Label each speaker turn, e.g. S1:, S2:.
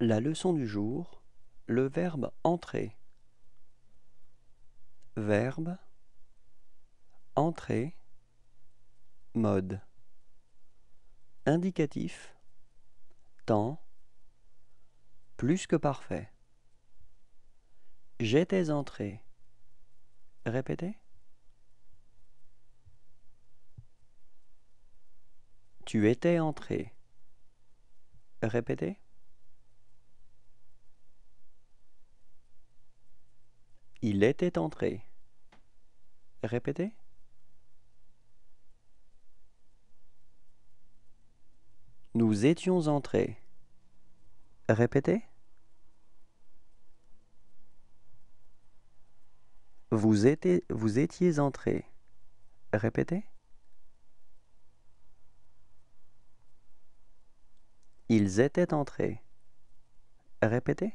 S1: La leçon du jour, le verbe entrer. Verbe entrer mode indicatif temps plus que parfait. J'étais entré. Répétez. Tu étais entré. Répétez. Il était entré. Répétez. Nous étions entrés. Répétez. Vous, étiez, entrés. » étiez Répétez. Ils étaient entrés. Répétez.